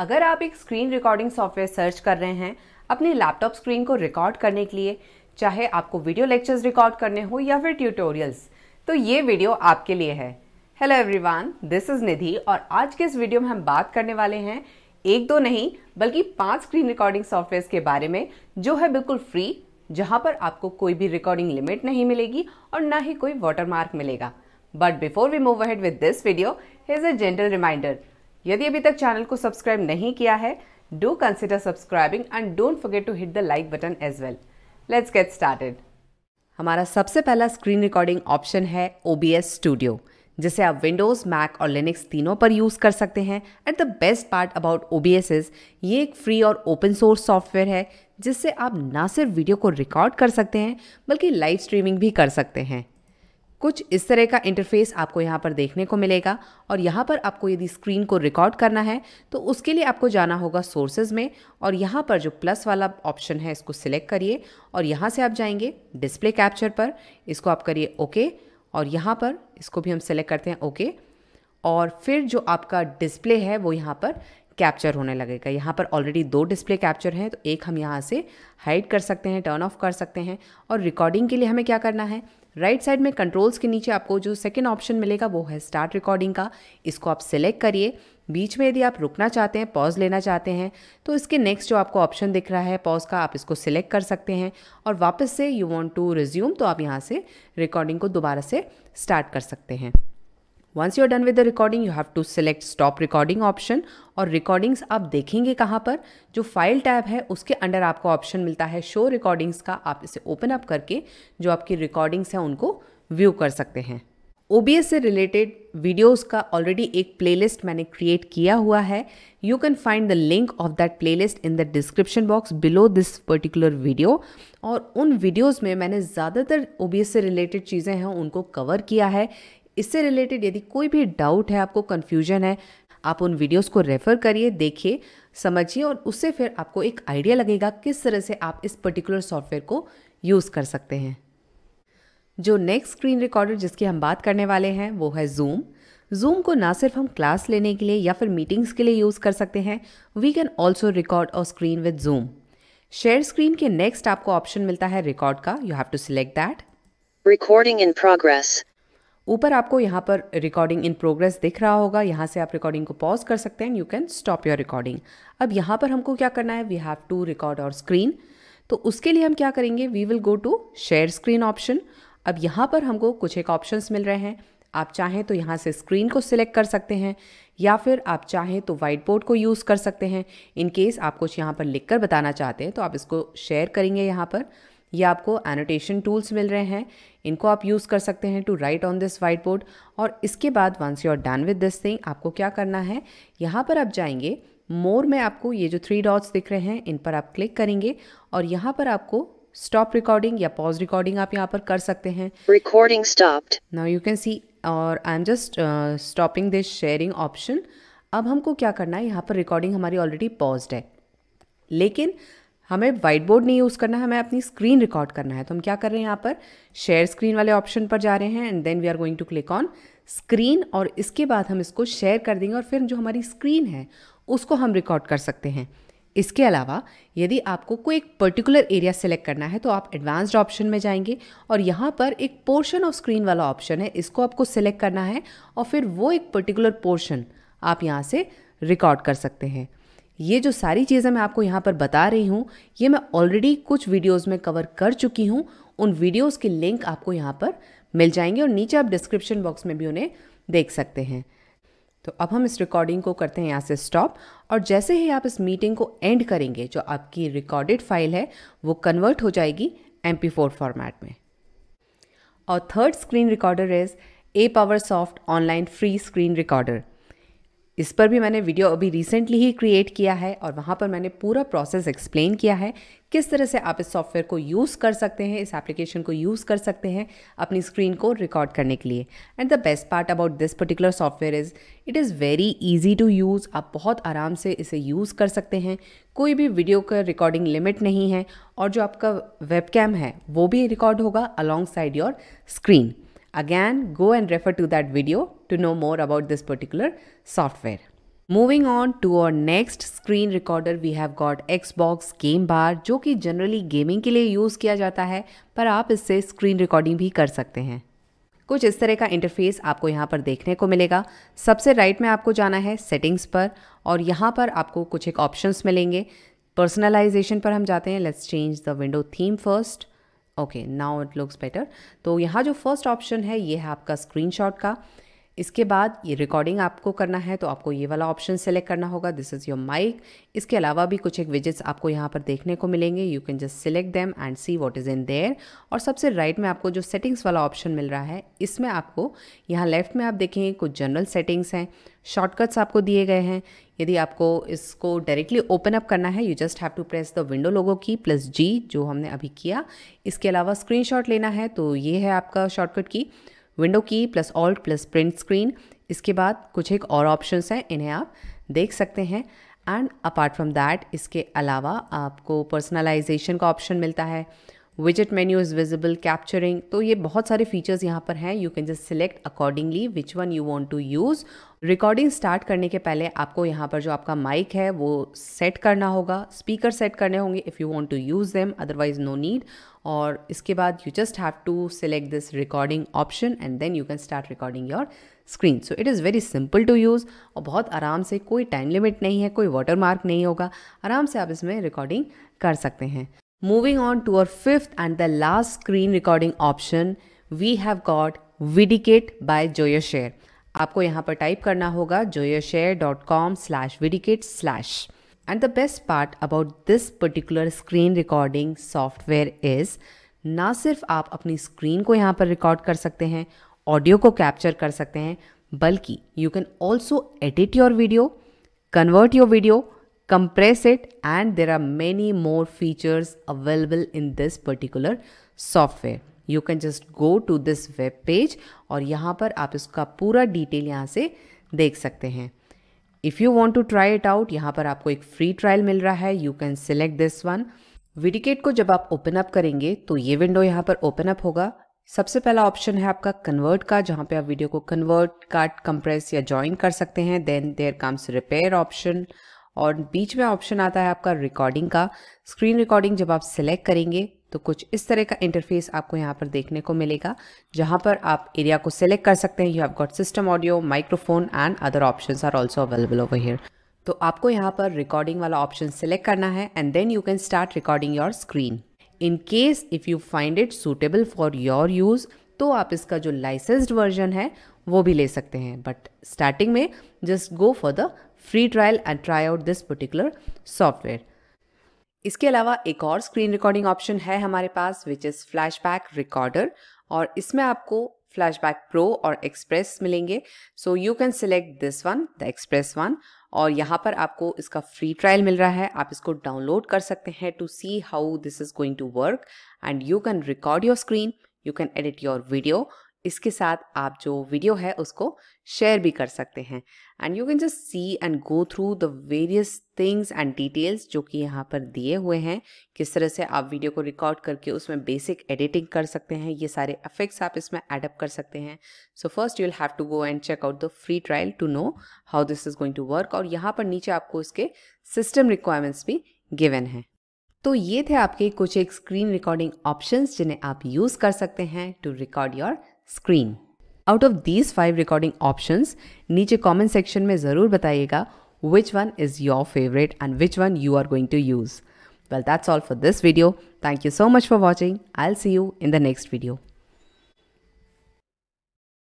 अगर आप एक स्क्रीन रिकॉर्डिंग सॉफ्टवेयर सर्च कर रहे हैं अपने लैपटॉप स्क्रीन को रिकॉर्ड करने के लिए चाहे आपको वीडियो लेक्चर्स रिकॉर्ड करने हो या फिर ट्यूटोरियल्स तो ये वीडियो आपके लिए है hello everyone this is Nidhi और आज के इस वीडियो में हम बात करने वाले हैं एक दो नहीं बल्कि पांच स्क्रीन रिकॉर्डिंग सॉफ्टवेयर के बारे में जो है बिल्कुल फ्री जहां पर आपको कोई भी रिकॉर्डिंग लिमिट नहीं मिलेगी और ना ही कोई वाटरमार्क मिलेगा but before we move ahead with this video here's a gentle reminder यदि अभी तक चैनल को सब्सक्राइब नहीं किया है do consider subscribing and don't forget to hit the like button as well let's get started हमारा सबसे पहला स्क्रीन रिकॉर्डिंग ऑप्शन है एस स्टूडियो जिसे आप विंडोज़ मैक और लिनक्स तीनों पर यूज़ कर सकते हैं at the best part about O B S is ये एक फ्री और ओपन सोर्स सॉफ्टवेयर है जिससे आप ना सिर्फ वीडियो को रिकॉर्ड कर सकते हैं बल्कि लाइव स्ट्रीमिंग भी कर सकते हैं कुछ इस तरह का इंटरफेस आपको यहाँ पर देखने को मिलेगा और यहाँ पर आपको यदि स्क्रीन को रिकॉर्ड करना है तो उसके लिए आपको जाना होगा सोर्सेज में और यहाँ पर जो प्लस वाला ऑप्शन है इसको सिलेक्ट करिए और यहाँ से आप जाएंगे डिस्प्ले कैप्चर पर इसको आप करिए ओके और यहाँ पर इसको भी हम सिलेक्ट करते हैं ओके और फिर जो आपका डिस्प्ले है वो यहाँ पर कैप्चर होने लगेगा यहाँ पर ऑलरेडी दो डिस्प्ले कैप्चर हैं तो एक हम यहाँ से हाइड कर सकते हैं टर्न ऑफ कर सकते हैं और रिकॉर्डिंग के लिए हमें क्या करना है राइट right साइड में कंट्रोल्स के नीचे आपको जो सेकेंड ऑप्शन मिलेगा वो है स्टार्ट रिकॉर्डिंग का इसको आप सिलेक्ट करिए बीच में यदि आप रुकना चाहते हैं पॉज लेना चाहते हैं तो इसके नेक्स्ट जो आपको ऑप्शन दिख रहा है पॉज का आप इसको सिलेक्ट कर सकते हैं और वापस से यू वॉन्ट टू रिज्यूम तो आप यहाँ से रिकॉर्डिंग को दोबारा से स्टार्ट कर सकते हैं you are done with the recording you have to select stop recording option और रिकॉर्डिंग्स आप देखेंगे कहाँ पर जो फाइल टैब है उसके अंडर आपको ऑप्शन मिलता है शो रिकॉर्डिंग्स का आप इसे ओपन अप करके जो आपकी रिकॉर्डिंग्स हैं उनको व्यू कर सकते हैं ओ से रिलेटेड वीडियोस का ऑलरेडी एक प्लेलिस्ट मैंने क्रिएट किया हुआ है you can find the link of that playlist in the description box below this particular video और उन वीडियोस में मैंने ज़्यादातर ओ से रिलेटेड चीज़ें हैं उनको कवर किया है इससे रिलेटेड यदि कोई भी डाउट है आपको कन्फ्यूजन है आप उन वीडियोस को रेफ़र करिए देखिए समझिए और उससे फिर आपको एक आइडिया लगेगा किस तरह से आप इस पर्टिकुलर सॉफ्टवेयर को यूज़ कर सकते हैं जो नेक्स्ट स्क्रीन रिकॉर्डर जिसकी हम बात करने वाले हैं वो है जूम जूम को ना सिर्फ हम क्लास लेने के लिए या फिर मीटिंग्स के लिए यूज़ कर सकते हैं we can also record our screen with Zoom share screen के नेक्स्ट आपको ऑप्शन मिलता है रिकॉर्ड का you have to select that recording in progress ऊपर आपको यहाँ पर रिकॉर्डिंग इन प्रोग्रेस दिख रहा होगा यहाँ से आप रिकॉर्डिंग को पॉज कर सकते हैं and you can stop your recording अब यहाँ पर हमको क्या करना है we have to record our screen तो उसके लिए हम क्या करेंगे we will go to share screen option अब यहाँ पर हमको कुछ एक ऑप्शंस मिल रहे हैं आप चाहें तो यहाँ से स्क्रीन को सिलेक्ट कर सकते हैं या फिर आप चाहें तो वाइट बोर्ड को यूज़ कर सकते हैं इन केस आप कुछ यहाँ पर लिख कर बताना चाहते हैं तो आप इसको शेयर करेंगे यहाँ पर या आपको एनोटेशन टूल्स मिल रहे हैं इनको आप यूज़ कर सकते हैं to write on this white board और इसके बाद once you are done with this thing आपको क्या करना है यहाँ पर आप जाएंगे मोर में आपको ये जो थ्री डॉट्स दिख रहे हैं इन पर आप क्लिक करेंगे और यहाँ पर आपको स्टॉप रिकॉर्डिंग या पॉज रिकॉर्डिंग आप यहाँ पर कर सकते हैं recording stopped now you can see और I am just stopping this sharing option अब हमको क्या करना है यहाँ पर रिकॉर्डिंग हमारी ऑलरेडी पॉज्ड है लेकिन हमें वाइट बोर्ड नहीं यूज़ करना है हमें अपनी स्क्रीन रिकॉर्ड करना है तो हम क्या कर रहे हैं यहाँ पर शेयर स्क्रीन वाले ऑप्शन पर जा रहे हैं and then we are going to click on screen और इसके बाद हम इसको शेयर कर देंगे और फिर जो हमारी स्क्रीन है उसको हम रिकॉर्ड कर सकते हैं इसके अलावा यदि आपको कोई एक पर्टिकुलर एरिया सेलेक्ट करना है तो आप एडवांस्ड ऑप्शन में जाएंगे और यहाँ पर एक पोर्शन ऑफ स्क्रीन वाला ऑप्शन है इसको आपको सेलेक्ट करना है और फिर वो एक पर्टिकुलर पोर्शन आप यहाँ से रिकॉर्ड कर सकते हैं ये जो सारी चीज़ें मैं आपको यहाँ पर बता रही हूँ ये मैं ऑलरेडी कुछ वीडियोस में कवर कर चुकी हूँ उन वीडियोस के लिंक आपको यहाँ पर मिल जाएंगे और नीचे आप डिस्क्रिप्शन बॉक्स में भी उन्हें देख सकते हैं तो अब हम इस रिकॉर्डिंग को करते हैं यहाँ से स्टॉप और जैसे ही आप इस मीटिंग को एंड करेंगे जो आपकी रिकॉर्डेड फाइल है वो कन्वर्ट हो जाएगी एम फॉर्मेट में और third screen recorder is Apowersoft online free screen recorder इस पर भी मैंने वीडियो अभी रिसेंटली ही क्रिएट किया है और वहाँ पर मैंने पूरा प्रोसेस एक्सप्लेन किया है किस तरह से आप इस सॉफ्टवेयर को यूज़ कर सकते हैं इस एप्लीकेशन को यूज़ कर सकते हैं अपनी स्क्रीन को रिकॉर्ड करने के लिए and the best part about this particular software is it is very easy to use आप बहुत आराम से इसे यूज़ कर सकते हैं कोई भी वीडियो का रिकॉर्डिंग लिमिट नहीं है और जो आपका वेबकैम है वो भी रिकॉर्ड होगा alongside your screen Again, go and refer to that video to know more about this particular software. Moving on to our next screen recorder we have got xbox game bar जो कि generally gaming के लिए use किया जाता है पर आप इससे स्क्रीन रिकॉर्डिंग भी कर सकते हैं कुछ इस तरह का इंटरफेस आपको यहाँ पर देखने को मिलेगा सबसे राइट में आपको जाना है सेटिंग्स पर और यहाँ पर आपको कुछ एक ऑप्शंस मिलेंगे पर्सनलाइजेशन पर हम जाते हैं let's change the window theme first okay now it looks better तो यहाँ जो फर्स्ट ऑप्शन है ये है आपका स्क्रीनशॉट का इसके बाद ये रिकॉर्डिंग आपको करना है तो आपको ये वाला ऑप्शन सेलेक्ट करना होगा दिस इज़ योर माइक इसके अलावा भी कुछ एक विजिट्स आपको यहाँ पर देखने को मिलेंगे you can just select them and see what is in there और सबसे राइट right में आपको जो सेटिंग्स वाला ऑप्शन मिल रहा है इसमें आपको यहाँ लेफ्ट में आप देखेंगे कुछ जनरल सेटिंग्स हैं शॉर्टकट्स आपको दिए गए हैं यदि आपको इसको डायरेक्टली ओपन अप करना है you just have to press the window logo key plus जी जो हमने अभी किया इसके अलावा स्क्रीनशॉट लेना है तो ये है आपका shortcut key window key plus alt plus print screen इसके बाद कुछ एक और ऑप्शंस हैं इन्हें आप देख सकते हैं एंड अपार्ट फ्रॉम दैट इसके अलावा आपको पर्सनलाइजेशन का ऑप्शन मिलता है विजिट मेन्यू इज़ विजिबल कैप्चरिंग तो ये बहुत सारे फीचर्स यहाँ पर हैं you can just select accordingly which one you want to use recording start करने के पहले आपको यहाँ पर जो आपका माइक है वो सेट करना होगा स्पीकर सेट करने होंगे if you want to use them otherwise no need और इसके बाद you just have to select this recording option and then you can start recording your screen so it is very simple to use और बहुत आराम से कोई time limit नहीं है कोई वाटर मार्क नहीं होगा आराम से आप इसमें रिकॉर्डिंग कर सकते हैं moving on to uh fifth and the last screen recording option we have got VidiKit by Joyoshare आपको यहाँ पर टाइप करना होगा Joyoshare dot com slash VidiKit slash and the best part about this particular screen recording software is ना सिर्फ आप अपनी screen को यहाँ पर रिकॉर्ड कर सकते हैं ऑडियो को कैप्चर कर सकते हैं बल्कि you can also edit your video convert your video compress it and there are many more features available in this particular software you can just go to this web page और यहाँ पर आप इसका पूरा डिटेल यहाँ से देख सकते हैं if you want to try it out यहाँ पर आपको एक फ्री ट्रायल मिल रहा है you can select this one VidiKit को जब आप ओपन अप करेंगे तो ये विंडो यहाँ पर ओपन अप होगा सबसे पहला ऑप्शन है आपका कन्वर्ट का जहाँ पे आप वीडियो को कन्वर्ट काट कंप्रेस या ज्वाइन कर सकते हैं then there comes repair option और बीच में ऑप्शन आता है आपका रिकॉर्डिंग का स्क्रीन रिकॉर्डिंग जब आप सिलेक्ट करेंगे तो कुछ इस तरह का इंटरफेस आपको यहाँ पर देखने को मिलेगा जहाँ पर आप एरिया को सिलेक्ट कर सकते हैं you have got system audio microphone and other option are also available over here तो आपको यहाँ पर रिकॉर्डिंग वाला ऑप्शन सिलेक्ट करना है and then you can start recording your screen in case if you find it suitable for your use तो आप इसका जो लाइसेंस्ड वर्जन है वो भी ले सकते हैं बट स्टार्टिंग में just go for the free trial and try out this particular software इसके अलावा एक और स्क्रीन रिकॉर्डिंग ऑप्शन है हमारे पास विच इज़ फ्लैशबैक रिकॉर्डर और इसमें आपको फ्लैशबैक प्रो और एक्सप्रेस मिलेंगे so you can select this one the Express one और यहाँ पर आपको इसका फ्री ट्रायल मिल रहा है आप इसको डाउनलोड कर सकते हैं to see how this is going to work and you can record your screen you can edit your video इसके साथ आप जो वीडियो है उसको शेयर भी कर सकते हैं and you can just see and go through the various things and details जो कि यहाँ पर दिए हुए हैं किस तरह से आप वीडियो को रिकॉर्ड करके उसमें बेसिक एडिटिंग कर सकते हैं ये सारे अफेक्ट्स आप इसमें एडअप कर सकते हैं so first you will have to go and check out the free trial to know how this is going to work और यहाँ पर नीचे आपको इसके सिस्टम रिक्वायरमेंट्स भी गिवन हैं तो ये थे आपके कुछ एक स्क्रीन रिकॉर्डिंग ऑप्शंस जिन्हें आप यूज़ कर सकते हैं to record your screen out of these five recording option नीचे कॉमेंट सेक्शन में ज़रूर बताइएगा which one is your favourite and which one you are going to use well that's all for this video thank you so much for watching I'll see you in the next video